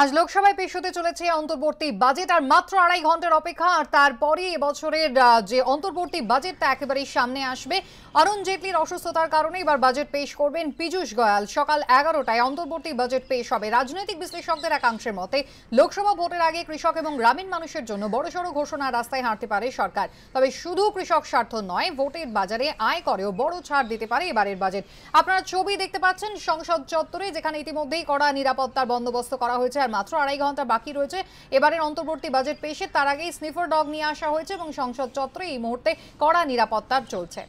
আজ লোকসভায় পেশ হতে চলেছে অন্তর্বর্তী বাজেট আর মাত্র আড়াই ঘন্টার অপেক্ষা আর তারপরে এবছরের যে অন্তর্বর্তী বাজেট তা একেবারেই সামনে আসবে অরুণ জেটলির অসুস্থতার কারণে এবার বাজেট পেশ করবেন পীযূষ গয়াল সকাল এগারোটায় অন্তর্বর্তী বাজেট পেশ হবে রাজনৈতিক বিশ্লেষকদের একাংশের মতে লোকসভা ভোটের আগে কৃষক এবং গ্রামীণ মানুষের জন্য বড়সড় ঘোষণা রাস্তায় হাঁটতে পারে সরকার তবে শুধু কৃষক স্বার্থ নয় ভোটের বাজারে আয় করেও বড় ছাড় দিতে পারে এবারের বাজেট আপনারা ছবি দেখতে পাচ্ছেন সংসদ চত্বরে যেখানে ইতিমধ্যেই কড়া নিরাপত্তার বন্দোবস্ত করা হয়েছে আর মাত্র আড়াই ঘন্টা বাকি রয়েছে এবারের অন্তর্বর্তী বাজেট পেশে তার আগেই স্নিফার ডগ নিয়ে আসা হয়েছে এবং সংসদ চত্রে এই মুহূর্তে কড়া নিরাপত্তার চলছে